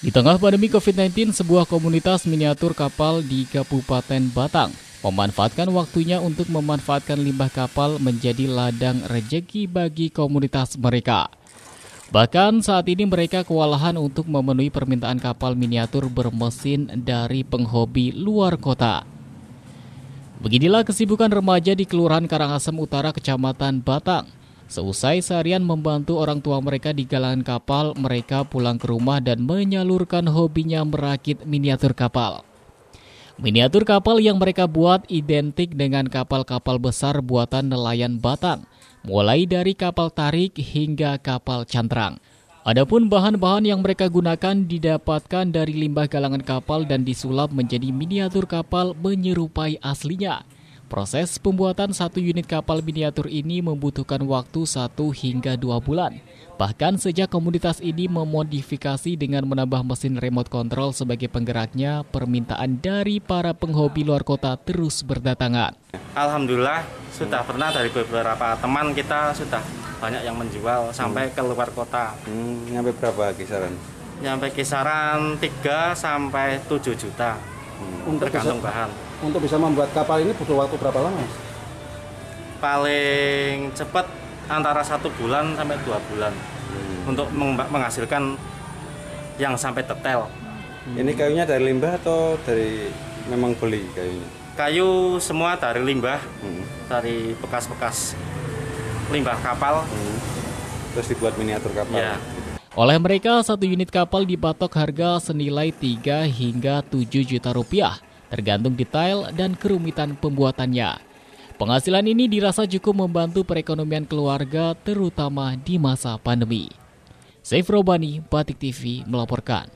Di tengah pandemi COVID-19, sebuah komunitas miniatur kapal di Kabupaten Batang memanfaatkan waktunya untuk memanfaatkan limbah kapal menjadi ladang rejeki bagi komunitas mereka. Bahkan saat ini mereka kewalahan untuk memenuhi permintaan kapal miniatur bermesin dari penghobi luar kota. Beginilah kesibukan remaja di Kelurahan Karangasem Utara, Kecamatan Batang. Seusai seharian membantu orang tua mereka di galangan kapal, mereka pulang ke rumah dan menyalurkan hobinya merakit miniatur kapal. Miniatur kapal yang mereka buat identik dengan kapal-kapal besar buatan nelayan Batang, mulai dari kapal tarik hingga kapal cantrang. Adapun bahan-bahan yang mereka gunakan didapatkan dari limbah galangan kapal dan disulap menjadi miniatur kapal menyerupai aslinya. Proses pembuatan satu unit kapal miniatur ini membutuhkan waktu satu hingga dua bulan. Bahkan sejak komunitas ini memodifikasi dengan menambah mesin remote control sebagai penggeraknya, permintaan dari para penghobi luar kota terus berdatangan. Alhamdulillah sudah pernah dari beberapa teman kita sudah banyak yang menjual sampai ke luar kota. Hmm, sampai berapa kisaran? Sampai kisaran 3 sampai 7 juta. Hmm. Untuk tergantung bahan untuk bisa membuat kapal ini butuh waktu berapa lama paling cepat antara satu bulan sampai dua bulan hmm. untuk menghasilkan yang sampai tetel. Hmm. Ini kayunya dari limbah atau dari memang beli kayunya? Kayu semua dari limbah, hmm. dari bekas-bekas limbah kapal. Hmm. Terus dibuat miniatur kapal. Ya. Oleh mereka, satu unit kapal dipatok harga senilai 3 hingga 7 juta rupiah tergantung detail dan kerumitan pembuatannya. Penghasilan ini dirasa cukup membantu perekonomian keluarga terutama di masa pandemi. Saif Robani, Batik TV melaporkan.